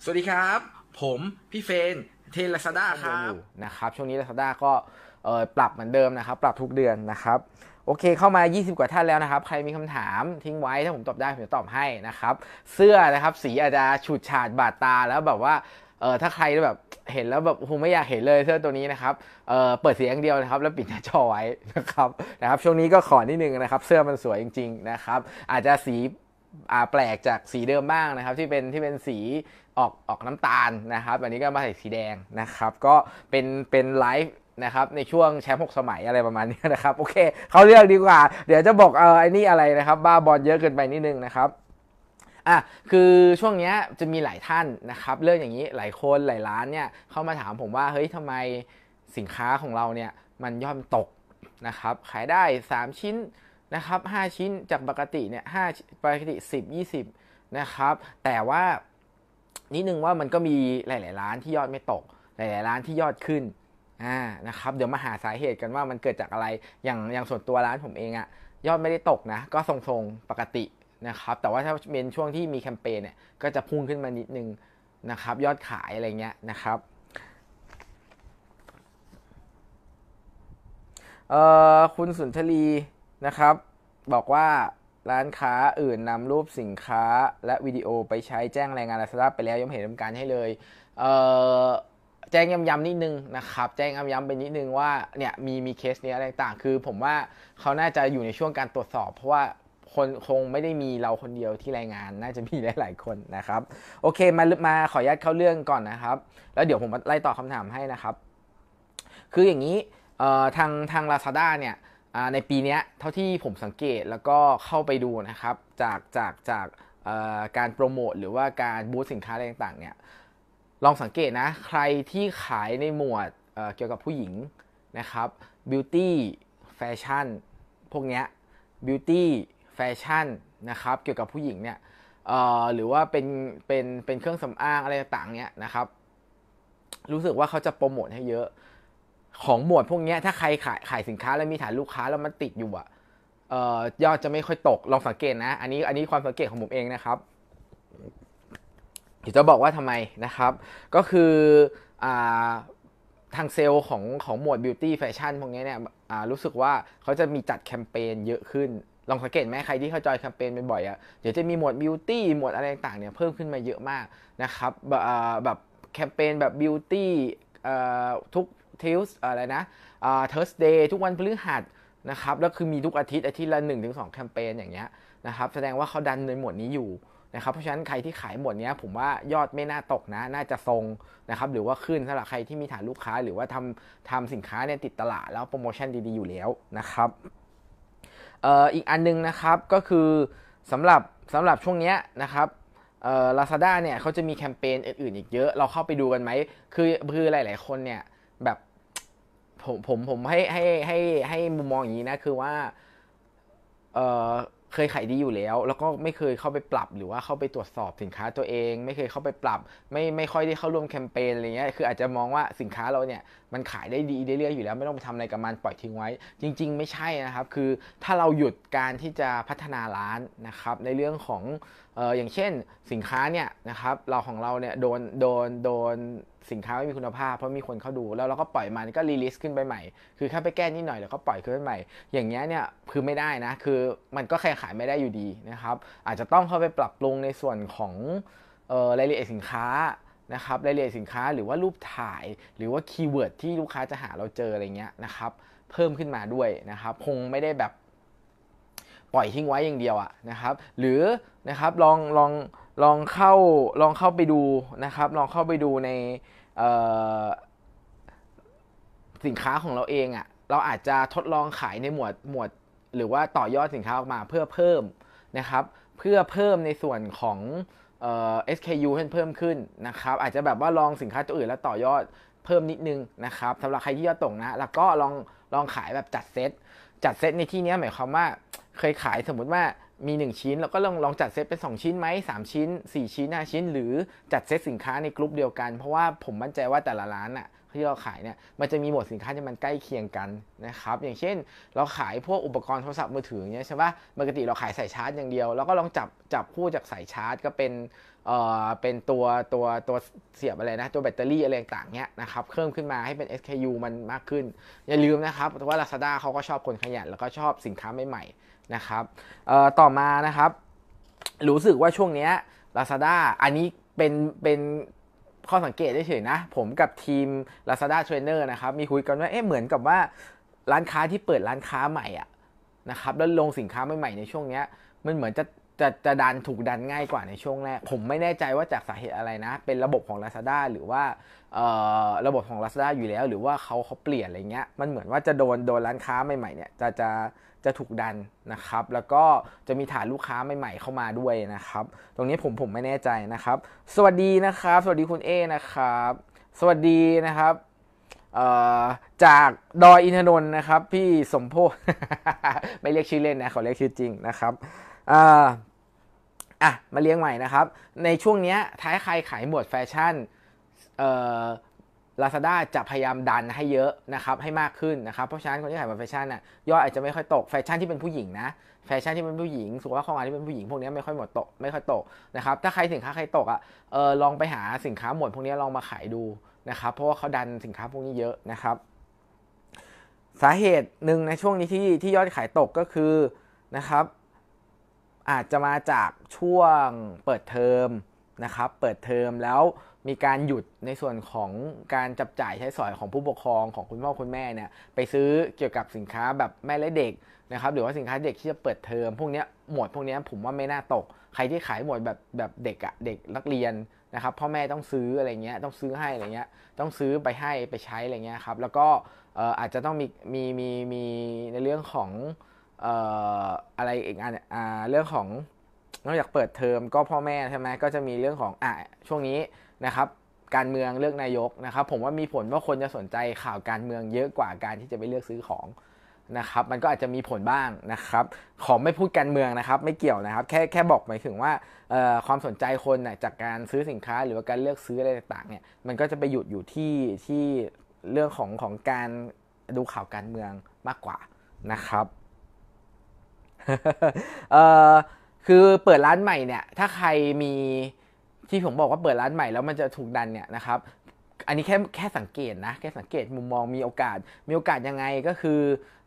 สวัสดีครับ ผม พี่เฟนเทลซาด้าครับนะครับช่วงนี้ลาซาด้าก็ปรับเหมือนเดิมนะครับ ปรับทุกเดือนนะครับโอเคเข้ามา 20 กว่าท่านแล้วนะครับใครมีคำถามทิ้งไว้ถ้าผมตอบได้ผมจะตอบให้นะครับเสื้อนะครับ สีอาจจะฉูดฉาดบาดตาแล้วแบบว่าเออถ้าใครแบบเห็นแล้วแบบคงไม่อยากเห็นเลยเสื้อตัวนี้นะครับเออเปิดเสียงเดียวนะครับ แล้วปิดหน้าจอไว้นะครับนะครับช่วงนี้ก็ขอนิดนึงนะครับ เสื้อมันสวยจริงๆนะครับอาจจะสีแปลกจากสีเดิมบ้างนะครับที่เป็นที่เป็นสีออกออกน้ำตาลนะครับ อันนี้ก็มาใส่สีแดงนะครับ ก็เป็นเป็นไลฟ์นะครับในช่วงแชมป์หกสมัยอะไรประมาณนี้นะครับโอเค เขาเลือกดีกว่า เดี๋ยวจะบอกเออไอ้นี่อะไรนะครับบ้าบอลเยอะเกินไปนิดนึงนะครับอ่ะคือช่วงนี้จะมีหลายท่านนะครับเรื่องอย่างนี้หลายคนหลายร้านเนี่ยเข้ามาถามผมว่าเฮ้ยทำไมสินค้าของเราเนี่ยมันย่อมตกนะครับขายได้ 3 ชิ้นนะครับ5ชิ้นจากปกติเนี่ยาปกติ10 20นะครับแต่ว่านิดนึงว่ามันก็มีหลายๆร้านที่ยอดไม่ตก หลายๆร้านที่ยอดขึ้นอ่านะครับ เดี๋ยวมาหาสาเหตุกันว่ามันเกิดจากอะไร อย่างอย่างส่วนตัวร้านผมเองอะยอดไม่ได้ตกนะ ก็ทรงๆปกตินะครับ แต่ว่าถ้าเป็นช่วงที่มีแคมเปญเนี่ย ก็จะพุ่งขึ้นมานิดนึงนะครับ ยอดขายอะไรเงี้ยนะครับ เอ่อคุณสุนทรีนะครับ บอกว่าร้านค้าอื่นนำรูปสินค้าและวิดีโอไปใช้แจ้งรายงานลาซาด้าไปแล้วย่อมเห็นทำการให้เลยเแจ้งย้ำๆนิดนึงนะครับ แจ้งย้ำๆไปนิดนึงว่าเนี่ยมีมีเคสเนี้ยอะไรต่างคือผมว่าเขาน่าจะอยู่ในช่วงการตรวจสอบ เพราะว่าคนคงไม่ได้มีเราคนเดียวที่รายงาน น่าจะมีหลายๆคนนะครับ โอเคมามาขออนุญาตเข้าเรื่องก่อนนะครับ แล้วเดี๋ยวผมไล่ตอบคำถามให้นะครับคืออย่างนี้ทางทางลาซาด้าเนี่ยในปีนี้เท่าที่ผมสังเกตแล้วก็เข้าไปดูนะครับจากจากจากการโปรโมทหรือว่าการบูธสินค้าอะไรต่างๆเนี่ยลองสังเกตนะ ใครที่ขายในหมวดเเกี่ยวกับผู้หญิงนะครับบิวตี้แฟชั่นพวกเนี้ยบิวตี้แฟชั่นนะครับเกี่ยวกับผู้หญิงเนี่ยหรือว่าเป็นเป็นเป็นเครื่องสำอางอะไรต่างๆเนี่ยนะครับรู้สึกว่าเขาจะโปรโมทให้เยอะของหมวดพวกนี้ถ้าใครขายขายสินค้าแล้วมีฐานลูกค้าแล้วมันติดอยู่อะอ่อยอดจะไม่ค่อยตกลองสังเกตนะอันนี้อันนี้ความสังเกตของผมเองนะครับเดี๋ยวจะบอกว่าทำไมนะครับ ก็คืออทางเซลล์ของของหมวดบิวตี้แฟชั่นพวกนี้เนี่ยรู้สึกว่าเขาจะมีจัดแคมเปญเยอะขึ้น ลองสังเกตไหมใครที่เข้าจอยแคมเปญบ่อยๆอะ่ะเดี๋ยวจะมีหมวดบิวตี้หมวดอะไรต่างๆเนี่ยเพิ่มขึ้นมาเยอะมากนะครับแบบแคมเปญแบบบิวตี้ทุกทิลส์อะไรนะ เอทอร์สเดย์ทุกวันพฤหัสนะครับ แล้วคือมีทุกอาทิตย์อาทิตย์ละ1-2 แคมเปญอย่างเงี้ยนะครับ แสดงว่าเขาดันในหมวดนี้อยู่นะครับ เพราะฉะนั้นใครที่ขายหมวดนี้ผมว่ายอดไม่น่าตกนะ น่าจะทรงนะครับ หรือว่าขึ้นสำหรับใครที่มีฐานลูกค้าหรือว่าทำทำสินค้าเนี่ยติดตลาด แล้วโปรโมชั่นดีๆอยู่แล้วนะครับ เอ่อ อีกอันนึงนะครับก็คือสำหรับสำหรับช่วงเนี้ยนะครับลาซาด้าเนี่ยเขาจะมีแคมเปญอื่นๆอีกเยอะ เราเข้าไปดูกันไหม คือคือหลาย ๆคนเนี่ยแบบผมผมผมให้ให้ให้ให้มุมมองอย่างนี้นะ คือว่า เออเคยขายดีอยู่แล้ว แล้วก็ไม่เคยเข้าไปปรับหรือว่าเข้าไปตรวจสอบสินค้าตัวเอง ไม่เคยเข้าไปปรับ ไม่ไม่ค่อยได้เข้าร่วมแคมเปญอะไรเงี้ย คืออาจจะมองว่าสินค้าเราเนี่ยมันขายได้ดีได้เรื่อยอยู่แล้วไม่ต้องไปทำอะไรกับมันปล่อยทิ้งไว้ จริง ๆ ไม่ใช่นะครับคือถ้าเราหยุดการที่จะพัฒนาร้านนะครับในเรื่องของเอออย่างเช่นสินค้าเนี่ยนะครับเราของเราเนี่ยโดนโดนโดนสินค้าไม่มีคุณภาพเพราะมีคนเข้าดู แล้วเราก็ปล่อยมันก็รีลิสขึ้นไปใหม่ คือแค่ไปแก้นิดหน่อยแล้วก็ปล่อยขึ้นไปใหม่อย่างเงี้ยเนี่ยคือไม่ได้นะคือมันก็แข่ขายไม่ได้อยู่ดีนะครับอาจจะต้องเข้าไปปรับปรุงในส่วนของรายละเอียดสินค้านะครับรายละเอียดสินค้าหรือว่ารูปถ่าย หรือว่าคีย์เวิร์ดที่ลูกค้าจะหาเราเจออะไรเงี้ยนะครับ เพิ่มขึ้นมาด้วยนะครับคงไม่ได้แบบปล่อยทิ้งไว้อย่างเดียวอะนะครับ หรือนะครับลองลองลองเข้าลองเข้าไปดูนะครับ ลองเข้าไปดูในสินค้าของเราเองอะเราอาจจะทดลองขายในหมวดหมวด หรือว่าต่อยอดสินค้าออกมาเพื่อเพิ่มนะครับ เพื่อเพิ่มในส่วนของเอ่อ SKU เพิ่มขึ้นนะครับ อาจจะแบบว่าลองสินค้าตัวอื่นแล้วต่อยอดเพิ่มนิดนึงนะครับสำหรับใครที่ยอดตกนะ แล้วก็ลองลองขายแบบจัดเซต จัดเซตในที่นี้หมายความว่าเคยขายสมมุติว่ามี1ชิ้นแล้วก็ลองลองจัดเซตเป็น2ชิ้นไหม3ชิ้น 4 ชิ้น5ชิ้น หรือจัดเซตสินค้าในกลุ่มเดียวกัน เพราะว่าผมมั่นใจว่าแต่ละร้านอะที่เราขายเนี่ยมันจะมีหมวดสินค้าที่มันใกล้เคียงกันนะครับอย่างเช่น เราขายพวกอุปกรณ์โทรศัพท์มือถือเนี่ยใช่ปะปกติเราขายสายชาร์จอย่างเดียวเราก็ลองจับจับคู่จากสายชาร์จก็เป็นเอ่อเป็นตัวตัวตัวเสียบอะไรนะตัวแบตเตอรี่อะไรต่างเนี่ยนะครับเพิ่มขึ้นมาให้เป็น SKU มันมากขึ้น อย่าลืมนะครับว่า Lazada เขาก็ชอบคนขยันแล้วก็ชอบสินค้าใหม่ๆนะครับเอ่อต่อมานะครับรู้สึกว่าช่วงเนี้ย Lazada อันนี้เป็นเป็นข้อสังเกตได้เฉยนะ ผมกับทีม Lazada Trainer นะครับ มีคุยกันว่าเอ๊ะเหมือนกับว่าร้านค้าที่เปิดร้านค้าใหม่อ่ะนะครับ แล้วลงสินค้าใหม่ๆในช่วงเนี้ยมันเหมือนจะจะจะดันถูกดันง่ายกว่าในช่วงแรกผมไม่แน่ใจว่าจากสาเหตุอะไรนะเป็นระบบของ Lazada หรือว่าระบบของ Lazada อยู่แล้วหรือว่าเขาเขาเปลี่ยนอะไรเงี้ยมันเหมือนว่าจะโดนโดนร้านค้าใหม่ๆเนี่ยจะจะจะถูกดันนะครับ แล้วก็จะมีฐานลูกค้าใหม่ ๆ เข้ามาด้วยนะครับ ตรงนี้ผมผมไม่แน่ใจนะครับ สวัสดีนะครับ สวัสดีคุณเอนะครับ สวัสดีนะครับจากดอยอินทนนท์นะครับพี่สมโพธไม่เรียกชื่อเล่นนะเขาเรียกชื่อจริงนะครับ่ะมาเลี้ยงใหม่นะครับในช่วงนี้ท้ายใครขายหมวดแฟชั่นเอ่อลาซาด้าจะพยายามดันให้เยอะนะครับให้มากขึ้นนะครับเพราะฉะนั้นคนที่ขายมดแฟชั่นน่ะยอดอาจจะไม่ค่อยตกแฟชั่นที่เป็นผู้หญิงนะแฟชั่นที่เป็นผู้หญิงสุขภาพของอานที่เป็นผู้หญิงพวกนี้ไม่ค่อยหมดตกไม่ค่อยตกนะครับถ้าใครสินค้าใครตกอ่ะเออลองไปหาสินค้าหมวดพวกนี้ลองมาขายดูนะครับ เพราะว่าเขาดันสินค้าพวกนี้เยอะนะครับ สาเหตุหนึ่งในช่วงนี้ที่ที่ยอดขายตกก็คือนะครับอาจจะมาจากช่วงเปิดเทอมนะครับ เปิดเทอมแล้วมีการหยุดในส่วนของการจับจ่ายใช้สอยของผู้ปกครองของคุณพ่อคุณแม่เนี่ยไปซื้อเกี่ยวกับสินค้าแบบแม่และเด็กนะครับหรือว่าสินค้าเด็กที่จะเปิดเทอม พวกนี้หมวดพวกนี้ผมว่าไม่น่าตกใครที่ขายหมวดแบบแบบเด็กอะเด็กนักเรียนนะครับ พ่อแม่ต้องซื้ออะไรเงี้ยต้องซื้อให้อะไรเงี้ยต้องซื้อไปให้ไปใช้อะไรเงี้ยครับแล้วก็อาจจะต้องมีมีมีมีในเรื่องของอะไรอีกอันเรื่องของนอกจากเปิดเทอม ก็พ่อแม่ใช่ไหมก็จะมีเรื่องของอ่ะช่วงนี้นะครับ การเมืองเลือกนายกนะครับ ผมว่ามีผลว่าคนจะสนใจข่าวการเมืองเยอะกว่าการที่จะไปเลือกซื้อของนะครับ มันก็อาจจะมีผลบ้างนะครับ ขอไม่พูดการเมืองนะครับ ไม่เกี่ยวนะครับแค่แค่บอกหมายถึงว่าความสนใจคนนะจากการซื้อสินค้าหรือว่าการเลือกซื้ออะไรต่างๆเนี่ยมันก็จะไปหยุดอยู่ที่ที่เรื่องของของการดูข่าวการเมืองมากกว่านะครับคือเปิดร้านใหม่เนี่ย ถ้าใครมีที่ผมบอกว่าเปิดร้านใหม่แล้วมันจะถูกดันเนี่ยนะครับ อันนี้แค่แค่สังเกตนะแค่สังเกตมุมมองมีโอกาสมีโอกาสยังไงก็คือ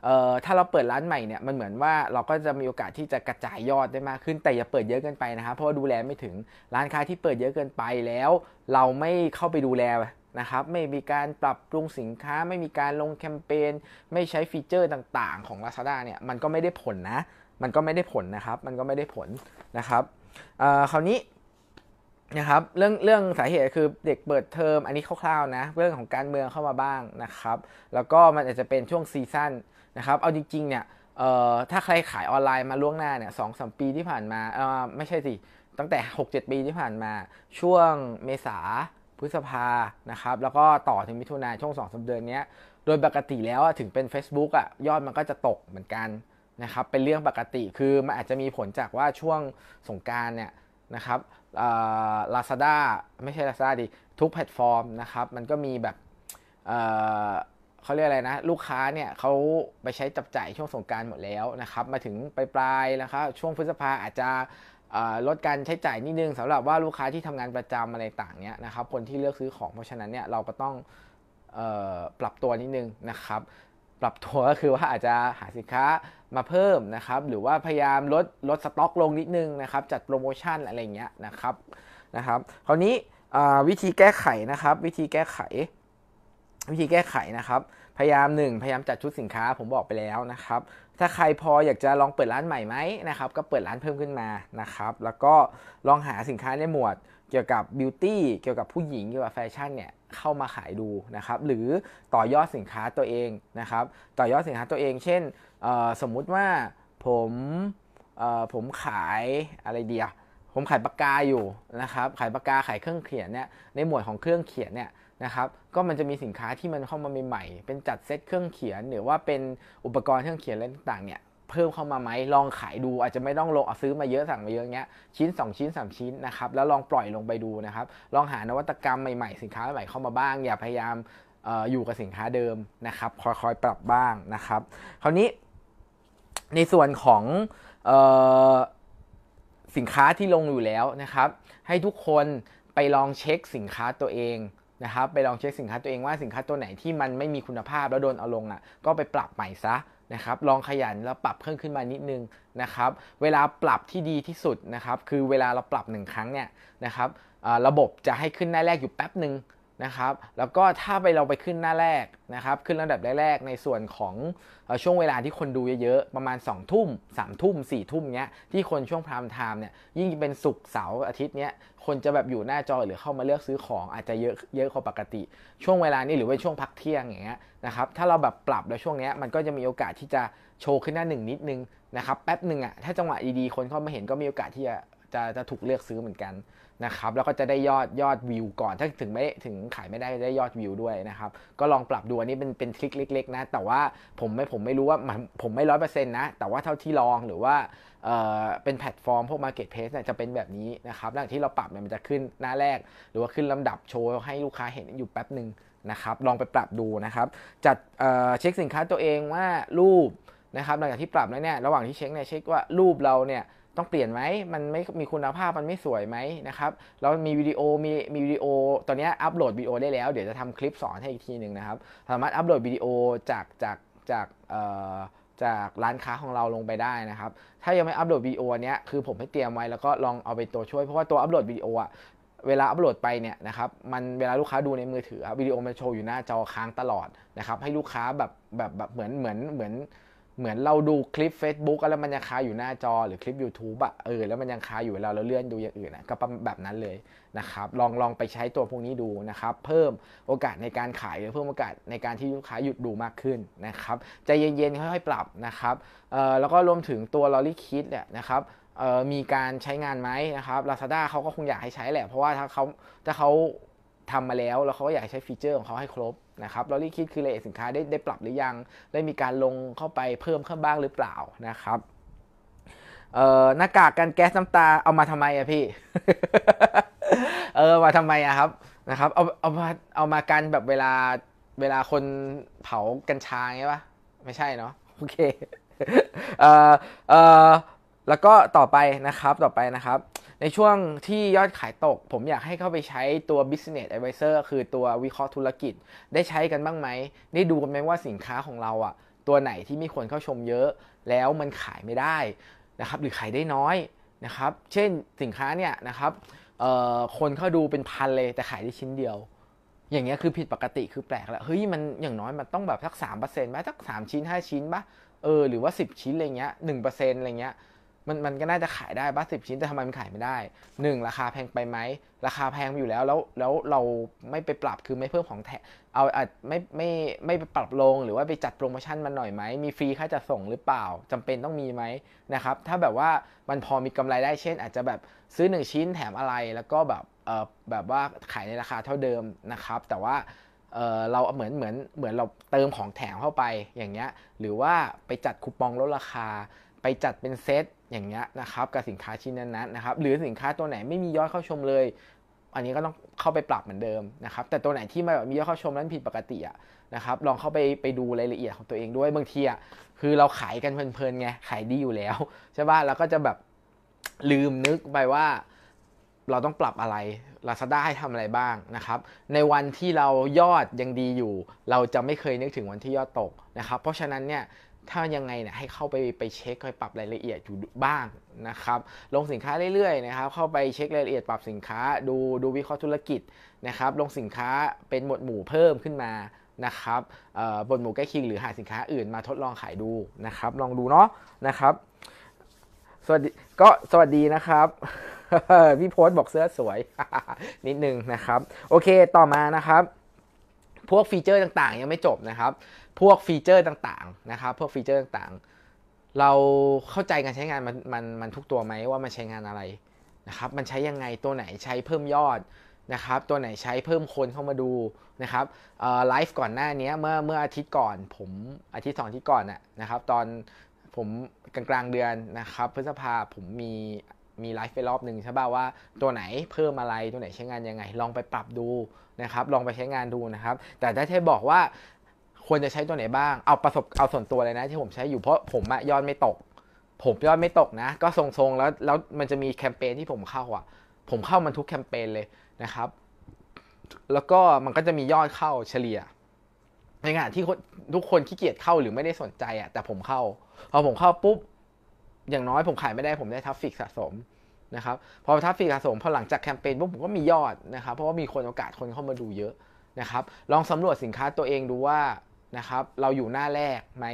ออถ้าเราเปิดร้านใหม่เนี่ยมันเหมือนว่าเราก็จะมีโอกาสที่จะกระจายยอดได้มากขึ้น แต่อย่าเปิดเยอะเกินไปนะครับเพราะดูแลไม่ถึงร้านค้าที่เปิดเยอะเกินไปแล้ว เราไม่เข้าไปดูแลนะครับ ไม่มีการปรับปรุงสินค้า ไม่มีการลงแคมเปญไม่ใช้ฟีเจอร์ต่างๆ ของ Lazada เนี่ยมันก็ไม่ได้ผลนะมันก็ไม่ได้ผลนะครับ มันก็ไม่ได้ผลนะครับคราวนี้นะครับ เรื่อง เรื่องสาเหตุคือเด็กเปิดเทอม อันนี้คร่าวๆนะ เรื่องของการเมืองเข้ามาบ้างนะครับ แล้วก็มันอาจจะเป็นช่วงซีซั่นนะครับ เอาจริงๆเนี่ยถ้าใครขายออนไลน์มาล่วงหน้าเนี่ยสองสมปีที่ผ่านมาไม่ใช่สิ ตั้งแต่ 6-7 ปีที่ผ่านมา ช่วงเมษาพฤษภานะครับ แล้วก็ต่อถึงมิถุนายนช่วง 2สเดือนนี้โดยปกติแล้วถึงเป็น Facebook อ่ะ ยอดมันก็จะตกเหมือนกันนะครับเป็นเรื่องปกติคือมันอาจจะมีผลจากว่าช่วงสงการเนี่ยนะครับลาซาด้าไม่ใช่ลาซาด้าดิทุกแพลตฟอร์มนะครับมันก็มีแบบเขาเรียกอะไรนะลูกค้าเนี่ยเขาไปใช้จับจ่ายช่วงสงการหมดแล้วนะครับมาถึงปลายปลายนะครับ ช่วงพฤษภาอาจจะลดการใช้จ่ายนิดนึง สำหรับว่าลูกค้าที่ทำงานประจำอะไรต่างเนี่ยนะครับคนที่เลือกซื้อของเพราะฉะนั้นเนี่ยเราก็ต้องปรับตัวนิดนึงนะครับปรับตัวก็คือว่าอาจจะหาสินค้ามาเพิ่มนะครับหรือว่าพยายามลดลดสต็อกลงนิดนึงนะครับจัดโปรโมชั่นอะไรเงี้ยนะครับนะครับคราวนี้วิธีแก้ไขนะครับวิธีแก้ไขวิธีแก้ไขนะครับพยายามหนึ่งพยายามจัดชุดสินค้าผมบอกไปแล้วนะครับถ้าใครพออยากจะลองเปิดร้านใหม่ไหมนะครับก็เปิดร้านเพิ่มขึ้นมานะครับแล้วก็ลองหาสินค้าในหมวดเกี่ยวกับบิวตี้ เกี่ยวกับผู้หญิงเกี่ยวกับแฟชั่นเนี่ย เข้ามาขายดูนะครับ หรือต่อยอดสินค้าตัวเองนะครับ ต่อยอดสินค้าตัวเอง เช่น สมมุติว่าผมผมขายอะไรเดียวผมขายปากกาอยู่นะครับ ขายปากกา ขายเครื่องเขียนเนี่ย ในหมวดของเครื่องเขียนเนี่ยนะครับ ก็มันจะมีสินค้าที่มันเข้ามาใหม่ๆ เป็นจัดเซตเครื่องเขียน หรือว่าเป็นอุปกรณ์เครื่องเขียนอะไรต่างๆ เนี่ยเพิ่มเข้ามาไหมลองขายดูอาจจะไม่ต้องลงซื้อมาเยอะสั่งมาเยอะเงี้ยชิ้น 2 ชิ้น 3 ชิ้นนะครับแล้วลองปล่อยลงไปดูนะครับลองหานวัตกรรมใหม่ๆสินค้าใหม่เข้ามาบ้างอย่าพยายามออยู่กับสินค้าเดิมนะครับคอยๆปรับบ้างนะครับคราวนี้ในส่วนของสินค้าที่ลงอยู่แล้วนะครับ ให้ทุกคนไปลองเช็คสินค้าตัวเองนะครับไปลองเช็คสินค้าตัวเองว่าสินค้าตัวไหนที่มันไม่มีคุณภาพแล้วโดนเอาลงอ่ะก็ไปปรับใหม่ซะนะครับ ลองขยันแล้วปรับเพิ่มขึ้นมานิดนึงนะครับ เวลาปรับที่ดีที่สุดนะครับ คือเวลาเราปรับ1ครั้งเนี่ยนะครับระบบจะให้ขึ้นหน้าแรกอยู่แป๊บหนึ่งนะครับแล้วก็ถ้าไปเราไปขึ้นหน้าแรกนะครับขึ้นระดับแรกในส่วนของช่วงเวลาที่คนดูเยอะๆประมาณ2ทุ่ม3ทุ่ม4ทุ่มเนี้ยที่คนช่วงพรามไทม์เนี่ยยิ่งเป็นศุกร์เสาร์อาทิตย์เนี้ยคนจะแบบอยู่หน้าจอหรือเข้ามาเลือกซื้อของอาจจะเยอะเยอะกว่าปกติ ช่วงเวลานี้หรือว่าช่วงพักเที่ยงอย่างเงี้ยนะครับถ้าเราแบบปรับแล้วช่วงเนี้ยมันก็จะมีโอกาสที่จะโชว์ขึ้นหน้าหนึ่งนิดนึงนะครับแป๊บหนึ่งอ่ะถ้าจังหวะดีๆคนเข้ามาเห็นก็มีโอกาสที่จะจะจะถูกเลือกซื้อเหมือนกันนะครับแล้วก็จะได้ยอดยอดวิวก่อน ถ้าถึงไม่ถึงขายไม่ได้ได้ยอดวิวด้วยนะครับก็ลองปรับดูอันนี้เป็นเป็นทริคเล็กๆนะแต่ว่าผมไม่ผมไม่รู้ว่าผมไม่ร้อยเปอร์เซ็นต์นะแต่ว่าเท่าที่ลองหรือว่าเเป็นแพลตฟอร์มพวก Market p l a c e เนี่ยจะเป็นแบบนี้นะครับหลังที่เราปรับเนี่ยมันจะขึ้นหน้าแรก หรือว่าขึ้นลำดับโชว์ให้ลูกค้าเห็นอยู่แป๊บหนึ่งนะครับลองไปปรับดูนะครับ จัดเเช็คสินค้าตัวเองว่ารูปนะครับหลังจากที่ปรับแล้วเนี่ยระหว่างที่เช็คเนี่ยเช็คว่ารูปเราเนี่ยต้องเปลี่ยนไหม มันไม่มีคุณภาพ มันไม่สวยไหมนะครับแล้วมีวิดีโอมีมีวิดีโอ ตอนนี้อัปโหลดวิดีโอได้แล้ว เดี๋ยวจะทำคลิปสอนให้อีกทีหนึ่งนะครับ สามารถอัปโหลดวิดีโอจากจากจากจากร้านค้าของเราลงไปได้นะครับ ถ้ายังไม่อัปโหลดวิดีโอเนี้ย คือผมให้เตรียมไว้แล้วก็ลองเอาไปตัวช่วย เพราะว่าตัวอัปโหลดวิดีโออะเวลาอัปโหลดไปเนี่ยนะครับ มันเวลาลูกค้าดูในมือถือวิดีโอมันโชว์อยู่หน้าจอค้างตลอดนะครับ ให้ลูกค้าแบบแบบแบบเหมือนเหมือนเหมือนเหมือนเราดูคลิป Facebook แล้วมันยังคาอยู่หน้าจอหรือคลิป YouTube อะเออแล้วมันยังคาอยู่เราเราเลื่อนดูอย่างอื่นนะก็แบบนั้นเลยนะครับลองลองไปใช้ตัวพวกนี้ดูนะครับเพิ่มโอกาสในการขายเพิ่มโอกาสในการที่ลูกค้าหยุดดูมากขึ้นนะครับใจเย็นๆ ค่อยๆ ปรับนะครับเออแล้วก็รวมถึงตัวลอรี่คิดเนี่ยนะครับมีการใช้งานไหมนะครับลาซาด้าเขาก็คงอยากให้ใช้แหละ เพราะว่าถ้าเขาถ้าเขาทำมาแล้วแล้วเขาก็อยากใช้ฟีเจอร์ของเขาให้ครบนะครับลอรี่คิดคือรายละเอียดสินค้าได้ได้ปรับหรือยัง ได้มีการลงเข้าไปเพิ่มเข้าบ้างหรือเปล่านะครับหน้ากากกันแก๊สน้ำตาเอามาทำไมอะพี่ เออมาทำไมอะครับนะครับเอาเอามาเอามากันแบบเวลาเวลาคนเผากัญชาไงปะไม่ใช่เนาะโอเคเออเออแล้วก็ต่อไปนะครับ ต่อไปนะครับในช่วงที่ยอดขายตก ผมอยากให้เข้าไปใช้ตัว business advisor คือตัววิเคราะห์ธุรกิจได้ใช้กันบ้างไหม ได้ดูกันไหมว่าสินค้าของเราอะตัวไหนที่มีคนเข้าชมเยอะแล้วมันขายไม่ได้นะครับหรือขายได้น้อยนะครับ เช่นสินค้าเนี่ยนะครับคนเข้าดูเป็นพันเลย แต่ขายได้ชิ้นเดียว อย่างเงี้ยคือผิดปกติคือแปลกแล้วเฮ้ยมันอย่างน้อยมันต้องแบบสักสามเปอร์เซ็นต์ไหมสักสามชิ้นห้าชิ้นปะเออหรือว่าสิบชิ้นอะไรเงี้ยหนึ่งเปอร์เซ็นต์อะไรเงี้ยมันมันก็น่าจะขายได้ บ้าสิบชิ้นแต่ทำไมมันขายไม่ได้หนึ่งราคาแพงไปไหม ราคาแพงอยู่แล้วแล้วแล้วเราไม่ไปปรับคือไม่เพิ่มของแถเอาอาจไม่ไม่ไม่ไปปรับลงหรือว่าไปจัดโปรโมชั่นมันหน่อยไหมมีฟรีค่าจัดส่งหรือเปล่า จำเป็นต้องมีไหมนะครับถ้าแบบว่ามันพอมีกำไรได้เช่น อาจจะแบบซื้อ 1 ชิ้นแถมอะไรแล้วก็แบบเออแบบว่าขายในราคาเท่าเดิมนะครับ แต่ว่าเเราเหมือนเหมือนเหมือนเราเติมของแถมเข้าไปอย่างเงี้ยหรือว่าไปจัดคูปองลดราคาไปจัดเป็นเซตอย่างเงี้ยนะครับกับสินค้าชิ้นนั้นๆนะครับ หรือสินค้าตัวไหนไม่มียอดเข้าชมเลย อันนี้ก็ต้องเข้าไปปรับเหมือนเดิมนะครับ แต่ตัวไหนที่มาแบบมียอดเข้าชมนั้นผิดปกติอะนะครับลองเข้าไปไปดูรายละเอียดของตัวเองด้วยบางทีอะคือเราขายกันเพลินๆไงขายดีอยู่แล้วใช่ป่ะเราก็จะแบบลืมนึกไปว่าเราต้องปรับอะไราซาด้าให้ทำอะไรบ้างนะครับในวันที่เรายอดยังดีอยู่ เราจะไม่เคยนึกถึงวันที่ยอดตกนะครับ เพราะฉะนั้นเนี่ยถ้ายังไงเนี่ยให้เข้าไปไปเช็คไปปรับรายละเอียดอยู่บ้างนะครับ ลงสินค้าเรื่อยๆนะครับ เข้าไปเช็ครายละเอียดปรับสินค้า ดูดูวิเคราะห์ธุรกิจนะครับ ลงสินค้าเป็นหมวดหมู่เพิ่มขึ้นมานะครับบนหมู่ใกล้เคียงหรือหาสินค้าอื่นมาทดลองขายดูนะครับ ลองดูเนาะนะครับสวัสดีก็สวัสดีนะครับพี่โพสบอกเสื้อสวย นิดนึงนะครับ โอเคต่อมานะครับพวกฟีเจอร์ต่างๆยังไม่จบนะครับ พวกฟีเจอร์ต่างๆนะครับ พวกฟีเจอร์ต่างๆ เราเข้าใจการใช้งานมันมันมันทุกตัวไหมว่ามันใช้งานอะไรนะครับมันใช้ยังไงตัวไหนใช้เพิ่มยอดนะครับตัวไหนใช้เพิ่มคนเข้ามาดูนะครับไลฟ์ก่อนหน้านี้เมื่อเมื่ออาทิตย์ก่อนผมอาทิตย์สองอาทิตย์ก่อนน่ะนะครับตอนผมกลางกลางเดือนนะครับพฤษภาผมมีมีไลฟ์ไปรอบหนึ่งใช่ป่าว่าตัวไหนเพิ่มอะไรตัวไหนใช้งานยังไงลองไปปรับดูนะครับลองไปใช้งานดูนะครับ แต่ได้แใ่้บอกว่า ควรจะใช้ตัวไหนบ้างเอาประสบเอาส่วนตัวเลยนะ ที่ผมใช้อยู่เพราะผมอะยอดไม่ตก ผมยอดไม่ตกนะ ก็ทรงๆ แล้ว แล้วมันจะมีแคมเปญที่ผมเข้าอะผมเข้ามันทุกแคมเปญเลยนะครับ แล้วก็มันก็จะมียอดเข้าเฉลี่ยในงานที่ทุกคนขี้เกียจเข้าหรือไม่ได้สนใจอะแต่ผมเข้าพอผมเข้าปุ๊บอย่างน้อยผมขายไม่ได้ ผมได้ทัฟฟิกสะสมนะครับพอทัฟฟีกสะสมพอหลังจากแคมเปญพวกผมก็มียอดนะครับ เพราะว่ามีคนโอกาสคนเข้ามาดูเยอะนะครับ ลองสำรวจสินค้าตัวเองดูว่านะครับเราอยู่หน้าแรกไหม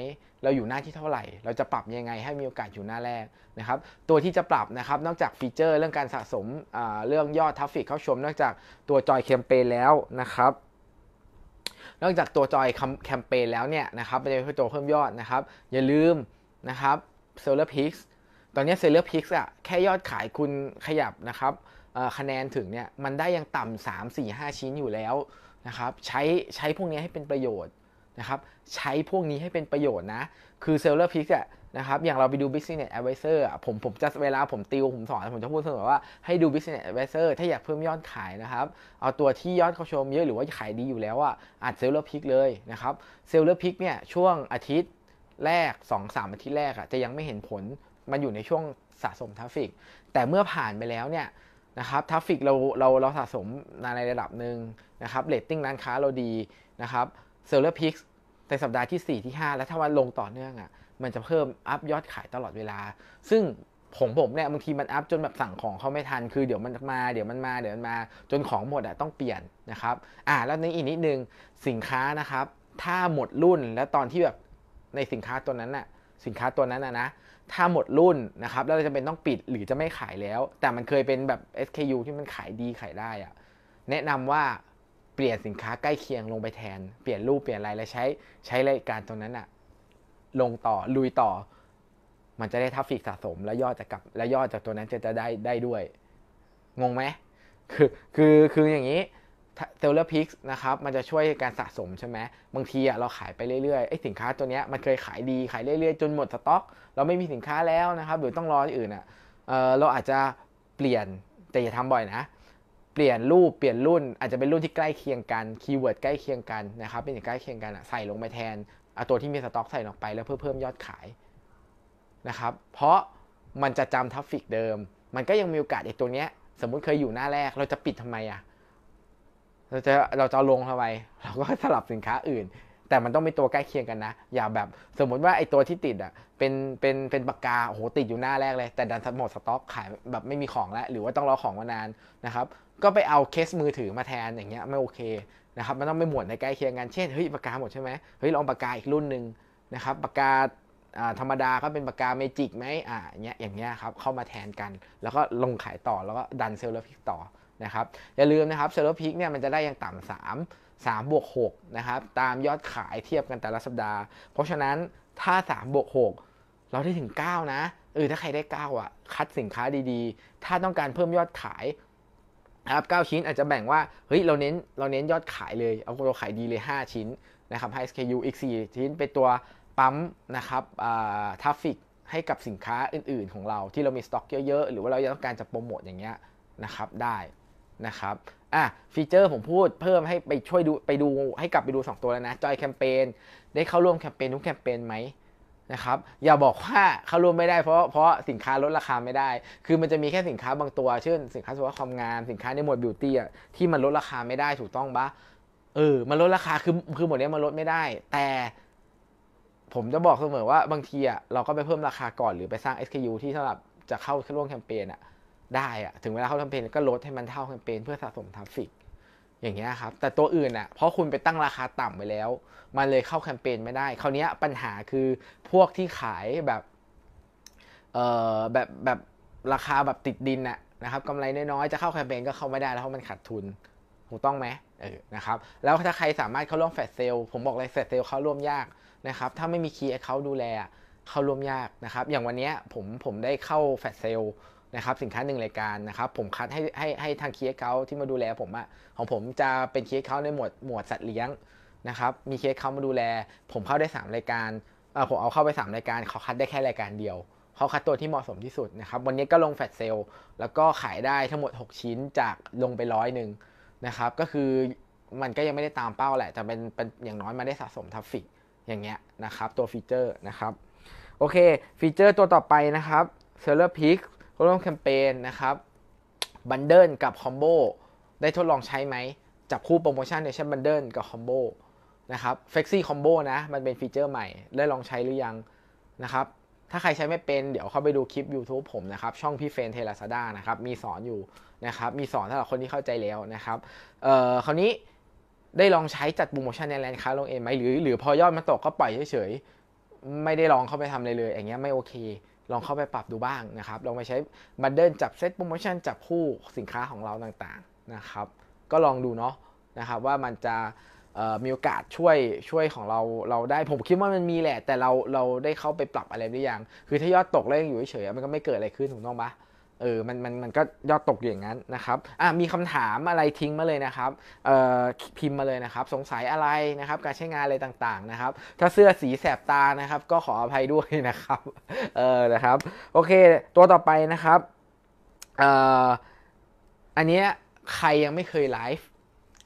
เราอยู่หน้าที่เท่าไหร่ เราจะปรับยังไงให้มีโอกาสอยู่หน้าแรกนะครับ ตัวที่จะปรับนะครับ นอกจากฟีเจอร์เรื่องการสะสมเรื่องยอดทัฟฟิกเข้าชมนอกจากตัวจอยแคมเปญแล้วนะครับ นอกจากตัวจอยแคมเปญแล้วเนี่ยนะครับเป็นตัวเพิ่มยอดนะครับ อย่าลืมนะครับซลล์พิกสตอนนี้เซลเลอร์พิกซ์อะแค่ยอดขายคุณขยับนะครับคะแนนถึงเนี่ยมันได้ยังต่ำสามสี่ห้าชิ้นอยู่แล้วนะครับใช้ใช้พวกนี้ให้เป็นประโยชน์นะครับ ใช้พวกนี้ให้เป็นประโยชน์นะคือเซลเลอร์พิก์อะนะครับอย่างเราไปดู Business Advisor ผมผมจะเวลาผมติวผมสอนผมจะพูดเสมอว่าให้ดู Business Advisor ถ้าอยากเพิ่มยอดขายนะครับ เอาตัวที่ยอดเขาชมเยอะหรือว่าขายดีอยู่แล้วอ่ะอัดเซลเลอร์พิกเลยนะครับเซลเลอร์พิกเนี่ยช่วงอาทิตย์แรก 2-3 อาทิตย์แรกอะจะยังไม่เห็นผลมันอยู่ในช่วงสะสมทราฟิก แต่เมื่อผ่านไปแล้วเนี่ยนะครับทราฟิกเราเราเราสะสมในระดับหนึ่งนะครับเลตติ้งร้านค้าเราดีนะครับเซลเลอร์พิกในสัปดาห์ที่ 4 ที่ 5 แล้วถ้ามันลงต่อเนื่องอะ่ะ มันจะเพิ่มอัพยอดขายตลอดเวลา ซึ่งผมผมเนี่ยบางทีมันอัพจนแบบสั่งของเขาไม่ทันคือเดี๋ยวมันมาเดี๋ยวมันมาเดี๋ยวมันมา จนของหมดอะ่ะต้องเปลี่ยนนะครับ อ่าแล้วในอีกนิดนึง สินค้านะครับ ถ้าหมดรุ่นแล้วตอนที่แบบในสินค้าตัวนั้นะ่ะสินค้าตัวนั้น่ะนะถ้าหมดรุ่นนะครับแล้วเราจะเป็นต้องปิดหรือจะไม่ขายแล้ว แต่มันเคยเป็นแบบ SKU ที่มันขายดี ขายได้อะแนะนำว่าเปลี่ยนสินค้าใกล้เคียงลงไปแทนเปลี่ยนรูปเปลี่ยนอะไรแล้วใช้ใช้รายการตรงนั้นอะลงต่อลุยต่อ มันจะได้ทัฟฟิกสะสมแล้วยอดจะกลับแล้วยอดจากตัวนั้นจะจะได้ได้ด้วย งงไหมคือคือคืออย่างนี้เซลล์พิกนะครับมันจะช่วยการสะสมใช่ไหมบางทีอะเราขายไปเรื่อยๆไอ้สินค้าตัวเนี้ยมันเคยขายดีขายเรื่อยๆจนหมดสต็อกเราไม่มีสินค้าแล้วนะครับหรือต้องรออื่นอ่ะเเราอาจจะเปลี่ยนแต่อย่าทำบ่อยนะเปลี่ยนรูปเปลี่ยนรุ่นอาจจะเป็นรุ่นที่ใกล้เคียงกันคีย์เวิร์ดใกล้เคียงกันนะครับเป็นอย่างใกล้เคียงกันอะใส่ลงไปแทนเอาตัวที่มีสต็อกใส่ลงไป แล้วเพื่อเพิ่มยอดขายนะครับ เพราะมันจะจำทัฟฟิกเดิม มันก็ยังมีโอกาสไอ้ตัวเนี้ยสมมุติเคยอยู่หน้าแรกเราจะปิดทำไมอะ่ะเราจะเราจะลงทำไมเราก็สลับสินค้าอื่นแต่มันต้องมีตัวใกล้เคียงกันนะ อย่าแบบสมมติว่าไอตัวที่ติดอ่ะเป็นเป็นเป็นปากกาโอ้โหติดอยู่หน้าแรกเลย แต่ดันหมดสต็อกขายแบบไม่มีของแล้วหรือว่าต้องรอของมานานนะครับก็ไปเอาเคสมือถือมาแทนอย่างเงี้ยไม่โอเคนะครับมันต้องไปหมวดในใกล้เคียงกันเช่นเฮ้ยปากกาหมดใช่ไหมเฮ้ยลองปากกาอีกรุ่นหนึ่งนะครับปากกาธรรมดาก็เป็นปากกาเมจิกไหมอ่าเงี้ยอย่างเงี้ยครับเข้ามาแทนกันแล้วก็ลงขายต่อแล้วก็ดันเซลล์พิกต่อนะครับอย่าลืมนะครับเซลล์พิกเนี่ยมันจะได้ยังต่ำสาม3บวก6นะครับตามยอดขายเทียบกันแต่ละสัปดาห์เพราะฉะนั้นถ้า 3 บวก 6 เราได้ถึง 9 นะเออถ้าใครได้9อ่ะคัดสินค้าดีๆ ถ้าต้องการเพิ่มยอดขายนะครับ 9 ชิ้นอาจจะแบ่งว่าเฮ้ยเราเน้นเราเน้นยอดขายเลยเอาเราขายดีเลย 5 ชิ้นนะครับให้ SKU อีก 4 ชิ้นเป็นตัวปั๊มนะครับทราฟฟิกให้กับสินค้าอื่นๆ ของเราที่เรามีสต็อกเยอะๆหรือว่าเราต้องการจะโปรโมทอย่างเงี้ยนะครับได้นะครับ อ่ะ ฟีเจอร์ผมพูดเพิ่มให้ไปช่วยดูไปดูให้กลับไปดู 2 ตัวแล้วนะ จอยแคมเปญได้เข้าร่วมแคมเปญทุกแคมเปญไหมนะครับอย่าบอกว่าเข้าร่วมไม่ได้เพราะเพราะสินค้าลดราคาไม่ได้ คือมันจะมีแค่สินค้าบางตัว เช่นสินค้าสุขภาพความงามสินค้าในหมวดบิวตี้อ่ะที่มันลดราคาไม่ได้ถูกต้องปะเออมันลดราคาคือคือหมดเนี้ยมันลดไม่ได้ แต่ผมจะบอกเสมอว่าบางทีอ่ะเราก็ไปเพิ่มราคาก่อนหรือไปสร้าง SKU ที่สำหรับจะเข้าร่วมแคมเปญอ่ะได้อะถึงเวลาเข้าแคมเปญก็ลดให้มันเท่าแคมเปญเพื่อสะสมทราฟฟิก อย่างเงี้ยครับ แต่ตัวอื่นอะ่ะเพราะคุณไปตั้งราคาต่ำไปแล้ว มันเลยเข้าแคมเปญไม่ได้คราวนี้ปัญหาคือพวกที่ขายแบบเออแบบแบบราคาแบบติดดินอะนะครับกำไรน้อยๆจะเข้าแคมเปญก็เข้าไม่ได้แล้วเพราะมันขาดทุน ถูกต้องไหมเออนะครับ แล้วถ้าใครสามารถเข้าร่วมแฟลชเซล ผมบอกเลยแฟลชเซลเข้าร่วมยากนะครับ ถ้าไม่มีคีย์เขาดูแลเข้าร่วมยากนะครับ อย่างวันนี้ผมผมได้เข้าแฟลชเซลนะครับสินค้าหนึ่งรายการนะครับผมคัดให้ให้ให้ทางเคียเขาที่มาดูแล ผมอะของผมจะเป็นเคียเขาในหมวดหมวดสัตว์เลี้ยงนะครับมีเคียเขามาดูแล ผมเข้าได้ 3 รายการ เออผมเอาเข้าไป 3 รายการ เขาคัดได้แค่รายการเดียวเขาคัดตัวที่เหมาะสมที่สุดนะครับวันนี้ก็ลงแฟลชเซลแล้วก็ขายได้ทั้งหมด 6 ชิ้นจากลงไปร้อยหนึ่งนะครับก็คือมันก็ยังไม่ได้ตามเป้าแหละ แต่เป็นเป็นอย่างน้อยมาได้สะสมทัฟฟิกอย่างเงี้ยนะครับตัวฟีเจอร์นะครับโอเคฟีเจอร์ตัวต่อไปนะครับเซอร์เลอร์พิกร่วมแคมเปญนะครับบันเดิลกับคอมโบได้ทดลองใช้ไหมจับคู่โปรโมชั่นเนี่ยใช้บันเดิลกับคอมโบนะครับเฟกซี่คอมโบนะมันเป็นฟีเจอร์ใหม่ ได้ลองใช้หรือยังนะครับถ้าใครใช้ไม่เป็นเดี๋ยวเข้าไปดูคลิป YouTube ผมนะครับช่องพี่เฟนเทลาซาด้านะครับมีสอนอยู่นะครับมีสอนสำหรับคนที่เข้าใจแล้วนะครับเอ่อคราวนี้ได้ลองใช้จัดโปรโมชั่นในแลนด์ค้าลงเองไหมหรือหรือพอยอดมันตกก็ปล่อยเฉยๆไม่ได้ลองเข้าไปทำเลยเลย อย่างเงี้ยไม่โอเคลองเข้าไปปรับดูบ้างนะครับลองไปใช้บันเดิลจับเซตโปรโมชั่นจับคู่สินค้าของเราต่างๆนะครับ ก็ลองดูเนาะนะครับว่ามันจะมีโอกาสช่วยช่วยของเราเราได้ผมคิดว่ามันมีแหละ แต่เราเราได้เข้าไปปรับอะไรหรือยังคือถ้ายอดตกแล้วยังอยู่เฉยมันก็ไม่เกิดอะไรขึ้นถูกต้องปะเออมันมัน มันก็ยอดตก อยู่อย่างนั้น นะครับ อ่ะมีคำถามอะไรทิ้งมาเลย นะครับ เอ่อ พิมพ์ มาเลย นะครับ สงสัยอะไร นะครับ การใช้งานอะไรต่าง ๆ นะครับ ถ้าเสื้อสี แสบ ตา นะครับ ก็ขอ อภัย ด้วย นะครับ เออ นะครับ โอเค ตัวต่อไป นะครับเอ่ออันนี้ใครยังไม่เคย ไลฟ์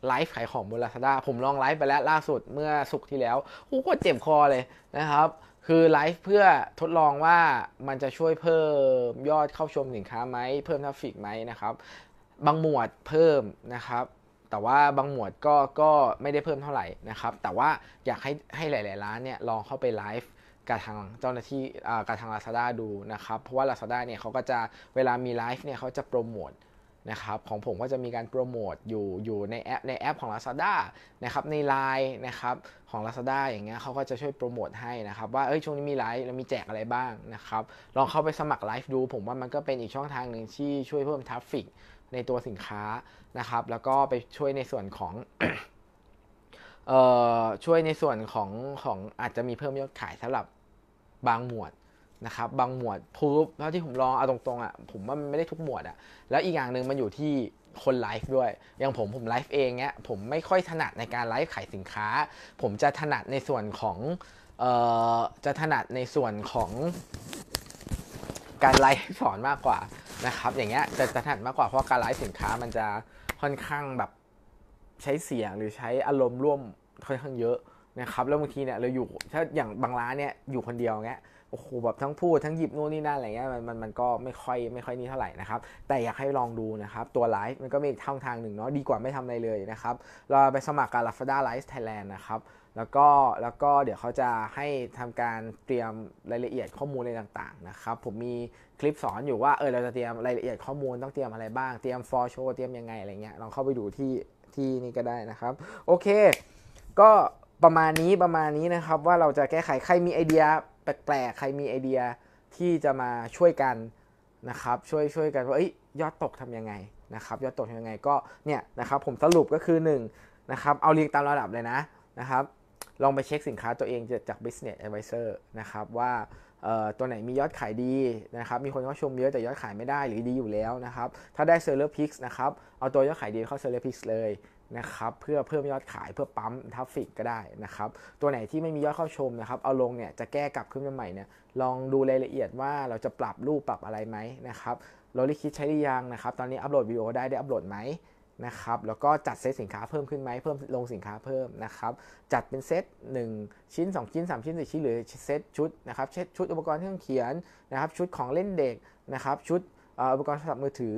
ไลฟ์ ขาย ของบนลาซาด้าผมลอง ไลฟ์ ไปแล้ว ล่าสุด เมื่อสุกที่ แล้วโอ้ก็ เจ็บคอเลย นะครับคือไลฟ์เพื่อทดลองว่ามันจะช่วยเพิ่มยอดเข้าชมสินค้าไหมเพิ่มทราฟิกไหมนะครับบางหมวดเพิ่มนะครับ แต่ว่าบางหมวดก็ก็ไม่ได้เพิ่มเท่าไหร่นะครับ แต่ว่าอยากให้ให้หลายๆร้านเนี่ยลองเข้าไปไลฟ์กับทางเจ้าหน้าที่กับทาง Lazada ดูนะครับ เพราะว่า Lazada เนี่ยเขาก็จะเวลามีไลฟ์เนี่ยเขาจะโปรโมทนะครับของผมก็จะมีการโปรโมทอยู่อยู่ในแอปในแอปของ Lazada นะครับใน l ล n e นะครับของ Lazada อย่างเงี้ยเขาก็จะช่วยโปรโมทให้นะครับว่าเอ้ยช่วงนี้มีไลฟ์แล้วมีแจกอะไรบ้างนะครับลองเข้าไปสมัครไลฟ์ดูผมว่ามันก็เป็นอีกช่องทางหนึ่งที่ช่วยเพิ่มทราฟฟิกในตัวสินค้านะครับแล้วก็ไปช่วยในส่วนของช่วยในส่วนของของอาจจะมีเพิ่มยอดขายสำหรับบางหมวดนะครับบางหมวดพูฟเท่าที่ผมลองเอาตรงๆอะ่ะผมว่ามันไม่ได้ทุกหมวดอะ่ะแล้วอีกอย่างหนึ่งมันอยู่ที่คนไลฟ์ด้วยอย่างผมผมไลฟ์เองเนี้ยผมไม่ค่อยถนัดในการไลฟ์ขายสินค้า ผมจะถนัดในส่วนของเอ่อจะถนัดในส่วนของ การไลฟ์สอนมากกว่านะครับ อย่างเงี้ยจะถนัดมากกว่าเพราะการไลฟ์สินค้า มันจะค่อนข้างแบบใช้เสียงหรือใช้อารมณ์ร่วมค่อนข้างเยอะนะครับแล้วบางทีเนี่ยเราอยู่ถ้าอย่างบางร้านเนี่ยอยู่คนเดียวเงี้ยโอ้โหแบบทั้งพูดทั้งหยิบนู่นนี่นั่นอะไรเงี้ยมันมันมันก็ไม่ค่อยไม่ค่อยนี่เท่าไหร่นะครับแต่อยากให้ลองดูนะครับตัวไลฟ์มันก็มีอีกช่องทางหนึ่งเนาะดีกว่าไม่ทำอะไรเลยนะครับเราไปสมัครการ l a ฟ a d a Live Thailand นะครับแล้วก็แล้วก็เดี๋ยวเขาจะให้ทำการเตรียมรายละเอียดข้อมูลอะไรต่างๆนะครับ ผมมีคลิปสอนอยู่ว่าเออเราจะเตรียมรายละเอียดข้อมูลต้องเตรียมอะไรบ้างเตรียมฟอร์โชเตรียมยังไงอะไรเงี้ยลองเข้าไปดูที่ที่นี่ก็ได้นะครับ โอเค ก็ประมาณนี้ประมาณนี้นะครับว่าเราจะแก้ไขใครมีไอเดียแปลกๆ ใครมีไอเดียที่จะมาช่วยกันนะครับ ช่วยช่วยกันว่าเอ้ย ยอดตกทํำยังไงนะครับ ยอดตกทำยังไงก็ เนี่ยนะครับ ผมสรุปก็คือ1นะครับ เอาเรียงตามระดับเลยนะนะครับ ลองไปเช็คสินค้าตัวเองจาก Business Advisor นะครับว่าตัวไหนมียอดขายดีนะครับ มีคนเข้าชมเยอะแต่ยอดขายไม่ได้หรือดีอยู่แล้วนะครับ ถ้าได้ Seller Picks นะครับ เอาตัวยอดขายดี เข้า Seller Picks เลยนะครับเพื่อเพิ่มยอดขายเพื่อปั๊มทัฟฟิกก็ได้นะครับตัวไหนที่ไม่มียอดเข้าชมนะครับ เอาลงเนี่ยจะแก้กลับขึ้นมาใหม่เนี่ยลองดูรายละเอียดว่าเราจะปรับรูปปรับอะไรไหมนะครับเราลิคิดใช้หรือยังนะครับ ตอนนี้อัปโหลดวิดีโอได้ได้อัปโหลดไหมนะครับแล้วก็จัดเซตสินค้าเพิ่มขึ้นไหมเพิ่มลงสินค้าเพิ่มนะครับ จัดเป็นเซต1 ชิ้น2ชิ้น3 ชิ้น 4 ชิ้นหรือเซตชุดนะครับชุดอุปกรณ์เครื่องเขียนนะครับ ชุดของเล่นเด็กนะครับ ชุดอุปกรณ์โทรศัพท์มือถือ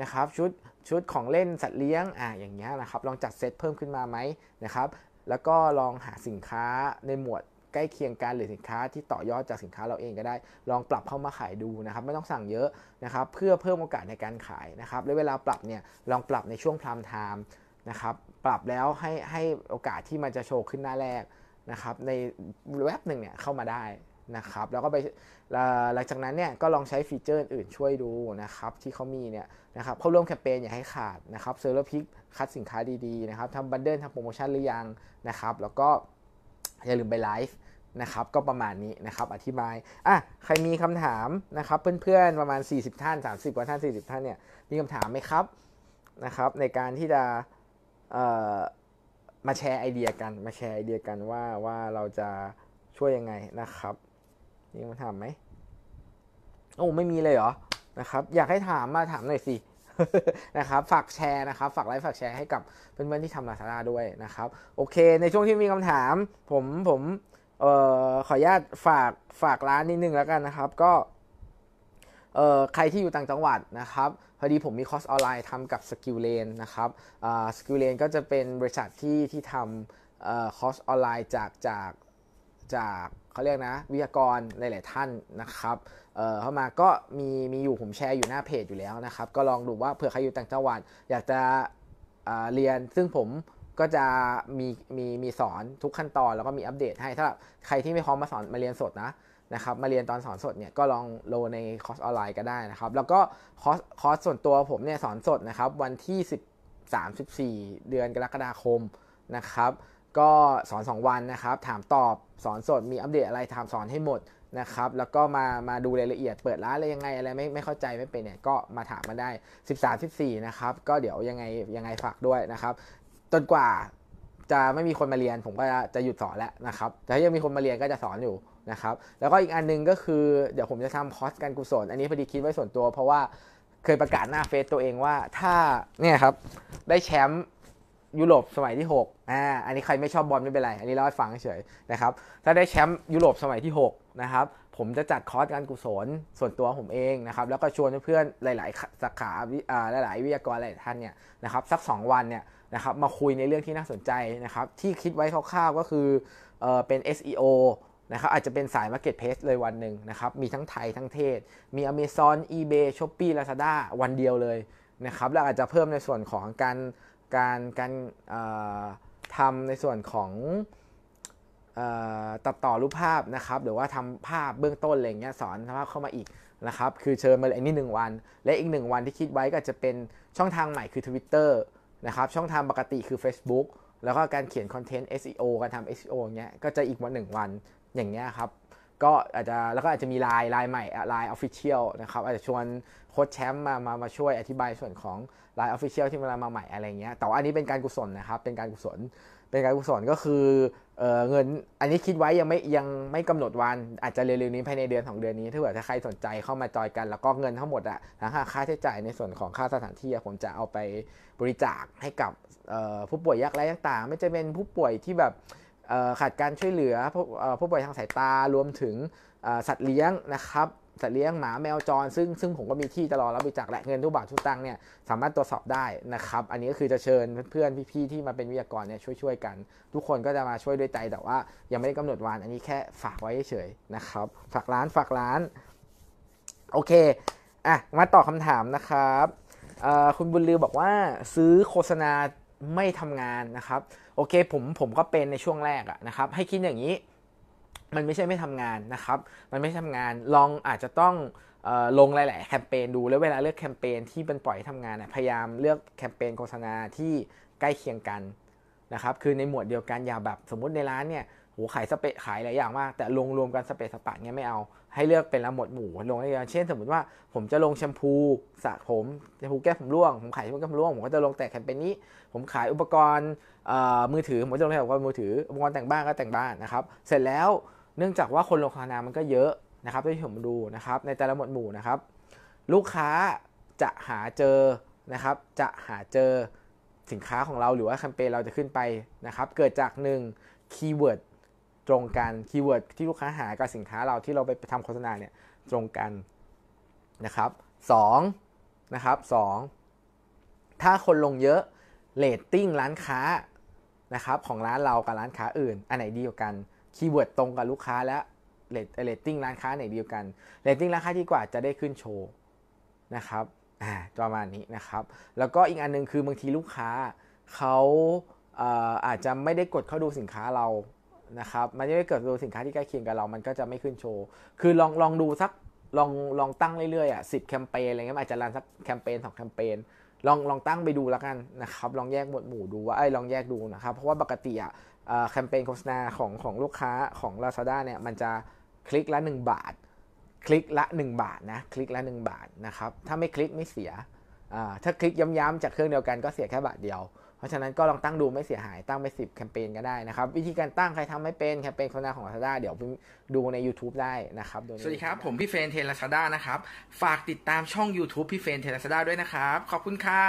นะครับชุดชุดของเล่นสัตว์เลี้ยงอ่ะอย่างเงี้ยนะครับ ลองจัดเซตเพิ่มขึ้นมาไหมนะครับ แล้วก็ลองหาสินค้าในหมวดใกล้เคียงกันหรือสินค้าที่ต่อยอดจากสินค้าเราเองก็ได้ ลองปรับเข้ามาขายดูนะครับไม่ต้องสั่งเยอะนะครับ เพื่อเพิ่มโอกาสในการขายนะครับและเวลาปรับเนี่ยลองปรับในช่วงพรามไทม์นะครับปรับแล้วให้ให้โอกาสที่มันจะโชว์ขึ้นหน้าแรกนะครับในแว็บหนึ่งเนี่ยเข้ามาได้นะครับแล้วก็ไปหลังจากนั้นเนี่ยก็ลองใช้ฟีเจอร์อื่นช่วยดูนะครับ ที่เขามีเนี่ยนะครับเข้าร่วมแคมเปญอย่าให้ขาดนะครับเซอร์เลอร์พิกคัดสินค้าดีๆนะครับทำบันเดิลทำโปรโมชั่นหรือยังนะครับ แล้วก็อย่าลืมไปไลฟ์นะครับ ก็ประมาณนี้นะครับ อธิบายอ่ะใครมีคำถามนะครับ เพื่อนๆ ประมาณ 40 ท่าน 30กว่าท่าน40 ท่านเนี่ยมีคำถามไหมครับนะครับ ในการที่จะมาแชร์ไอเดียกันมาแชร์ไอเดียกันว่าว่าเราจะช่วยยังไงนะครับมีคมถามไหมโอ้ไม่มีเลยเหรอ นะครับ อยากให้ถามมาถามหน่อยสิ นะครับ ฝากแชร์นะครับ ฝากไลค์ฝากแชร์ ให้กับเพื่อนๆที่ทำลาซาด้าด้วยนะครับ โอเคในช่วงที่มีคำถาม ผมผมเอ่อขออนุญาตฝากฝากร้านนิดนึงแล้วกันนะครับ ก็เอ่อใครที่อยู่ต่างจังหวัดนะครับพอดีผมมีคอร์สออนไลน์ทำกับสกิลเลนนะครับสกิลเลนก็จะเป็นบริษัทที่ที่ทำคอร์สออนไลน์จากจากจากเขาเรียกนะวิทยากรหลายๆท่านนะครับเข้ามาก็มีมีอยู่ผมแชร์อยู่หน้าเพจอยู่แล้วนะครับ ก็ลองดูว่าเผื่อใครอยู่ต่างจังหวัดอยากจะเรียนซึ่งผมก็จะมีมีมีสอนทุกขั้นตอนแล้วก็มีอัปเดตให้ถ้าใครที่ไม่พร้อมมาสอนมาเรียนสดนะนะครับ มาเรียนตอนสอนสดเนี่ยก็ลองโลในคอร์สออนไลน์ก็ได้นะครับแล้วก็คอร์สคอร์สส่วนตัวผมเนี่ยสอนสดนะครับวันที่10 34เดือนกรกฎาคมนะครับก็สอน 2 วันนะครับ ถามตอบสอนสดมีอัปเดตอะไร ถามสอนให้หมดนะครับแล้วก็มามาดูรายละเอียดเปิดร้านอะไรยังไงอะไรไม่ไม่เข้าใจไม่เป็นเนี่ยก็มาถามมาได้ 13 14นะครับก็เดี๋ยวยังไงยังไงฝากด้วยนะครับจนกว่าจะไม่มีคนมาเรียนผมก็จะหยุดสอนแล้วนะครับแต่ถ้ายังมีคนมาเรียนก็จะสอนอยู่นะครับแล้วก็อีกอันนึงก็คือ เดี๋ยวผมจะทำคอร์สการกุศล อันนี้พอดีคิดไว้ส่วนตัว เพราะว่าเคยประกาศหน้าเฟซตัวเองว่าถ้าเนี่ยครับได้แชมป์ยุโรปสมัยที่6อ่า อันนี้ใครไม่ชอบบอลไม่เป็นไร อันนี้เล่าให้ฟังเฉยนะครับ ถ้าได้แชมป์ยุโรปสมัยที่6นะครับ ผมจะจัดคอร์สการกุศลส่วนตัวผมเองนะครับ แล้วก็ชวนเพื่อนหลายๆ สาขาอ่าหลาย ๆ วิทยากรหลายท่านเนี่ยนะครับ สัก 2 วันเนี่ยนะครับ มาคุยในเรื่องที่น่าสนใจนะครับ ที่คิดไว้คร่าวๆ ก็คือ เอ่อ เป็น SEO นะครับ อาจจะเป็นสาย Market p l a c e เลยวันหนึ่งนะครับ มีทั้งไทย ทั้งเทศ มี Amazon eBay Shopee Lazada วันเดียวเลยนะครับ แล้วอาจจะเพิ่มในส่วนของการการการทำในส่วนของตัดต่อรูปภาพนะครับ หรือว่าทำภาพเบื้องต้นอะไรเงี้ยสอนภาพเข้ามาอีกนะครับ คือเชิญมาเลยนี่หนึ่งวันและอีกหนึ่งวันที่คิดไว้ก็จะเป็นช่องทางใหม่คือ Twitter นะครับช่องทางปกติคือ Facebook แล้วก็การเขียนคอนเทนต์ SEO การทำ SEO เงี้ยก็จะอีกวันหนึ่งวันอย่างเงี้ยครับก็อาจจะแล้วก็อาจจะมีไลน์ไลน์ใหม่ไลน์ออฟฟิเชียลนะครับอาจจะชวนโค้ชแชมป์มามามาช่วยอธิบายส่วนของไลน์ออฟฟิเชียลที่เวลามาใหม่อะไรเงี้ยแต่ว่าอันนี้เป็นการกุศลนะครับเป็นการกุศลเป็นการกุศลก็คือเออเงินอันนี้คิดไว้ยังไม่ยังไม่กำหนดวันอาจจะเร็วๆนี้ภายในเดือน 2 เดือนนี้ถ้าเกิดถ้าใครสนใจเข้ามาจอยกันแล้วก็เงินทั้งหมดอะลังค่าใช้จ่ายในส่วนของค่าสถานที่ผมจะเอาไปบริจาคให้กับผู้ป่วยยากไร้ต่างๆ ไม่จะเป็นผู้ป่วยที่แบบขาดการช่วยเหลือผู้ป่วยทางสายตารวมถึงสัตว์เลี้ยงนะครับ สัตว์เลี้ยง หมาแมวจร ซึ่งซึ่งผมก็มีที่จะรอรับบริจาคและเงินทุกบาททุกตังเนี่ยสามารถตรวจสอบได้นะครับ อันนี้ก็คือจะเชิญเพื่อนพี่ๆ ที่มาเป็นวิทยากรเนี่ยช่วยๆกัน ทุกคนก็จะมาช่วยด้วยใจ แต่ว่ายังไม่ได้กำหนดวันอันนี้แค่ฝากไว้เฉยๆนะครับ ฝากร้านฝากร้าน โอเคอ่ะมาตอบคาถามนะครับคุณบุญลือบอกว่าซื้อโฆษณาไม่ทำงานนะครับโอเคผมผมก็เป็นในช่วงแรกอะนะครับให้คิดอย่างนี้ มันไม่ใช่ไม่ทำงานนะครับมันไม่ทำงานลองอาจจะต้องลงหลายๆ แคมเปญดูแล้วเวลาเลือกแคมเปญที่เป็นปล่อยทำทำงานพยายามเลือกแคมเปญโฆษณาที่ใกล้เคียงกันนะครับคือในหมวดเดียวกันอย่าแบบสมมติในร้านเนี่ยโหขายสเปะขายหลายอย่างมากแต่ลงรวมกันสเปะสปะเนี่ยไม่เอาให้เลือกเป็นละหมดหมู่ลงได้เช่นสมมติว่าผมจะลงแชมพูสระผมแชมพูแก้ผมร่วงผมขายแชมพูแก้ผมร่วงผมก็จะลงแต่แคมเปญนี้ ผมขายอุปกรณ์มือถือผมจะลงแค่อุปกรณ์มือถืออุปกรณ์แต่งบ้านก็แต่งบ้านนะครับ เสร็จแล้วเนื่องจากว่าคนลงโฆษณามันก็เยอะนะครับที่ผมดูนะครับในแต่ละหมวดหมู่นะครับ ลูกค้าจะหาเจอนะครับ จะหาเจอสินค้าของเราหรือว่าแคมเปญเราจะขึ้นไปนะครับเกิดจาก1คีย์เวิร์ดตรงกัน คีย์เวิร์ดที่ลูกค้าหากับสินค้าเราที่เราไปทำโฆษณาเนี่ยตรงกันนะครับ2นะครับ2 ถ้าคนลงเยอะเลตติ้งร้านค้านะครับ ของร้านเรากับร้านค้าอื่น อันไหนดีกว่ากัน คีย์เวิร์ดตรงกับลูกค้าและเลตเลตติ้งร้านค้าไหนดีกว่ากันเลตติ้งร้านค้าดีกว่าจะได้ขึ้นโชว์นะครับอ่าประมาณนี้นะครับ แล้วก็อีกอันนึงคือบางทีลูกค้าเขาอาจจะไม่ได้กดเข้าดูสินค้าเรานะครับมันจะไม่เกิดดูสินค้าที่ใกล้เคียงกับเรามันก็จะไม่ขึ้นโชว์ คือลองลองดูสักลองลองตั้งเรื่อยๆอ่ะสิบแคมเปญอะไรเงี้ยอาจจะรันสักแคมเปญสองแคมเปญลองลองตั้งไปดูแล้วกันนะครับลองแยกหมวดหมู่ดูว่าไอ้ลองแยกดูนะครับเพราะว่าปกติอ่ะแคมเปญโฆษณาของของลูกค้าของ Lazada เนี่ยมันจะคลิกละ 1 บาทคลิกละ1บาทนะคลิกละ1บาทนะครับถ้าไม่คลิกไม่เสียถ้าคลิกย้ำๆจากเครื่องเดียวกันก็เสียแค่บาทเดียวเพราะฉะนั้นก็ลองตั้งดูไม่เสียหายตั้งไป10แคมเปญก็ได้นะครับ วิธีการตั้งใครทำไม่เป็นแคมเปญโฆษณาของล a z a d a เดี๋ยวดูใน YouTube ได้นะครับสวัสดีครับ ผมพี่เฟรนเทลลาซาด้านะครับ ฝากติดตามช่อง YouTube พี่เฟรนเทลลาซาด้าด้วยนะครับ ขอบคุณครับ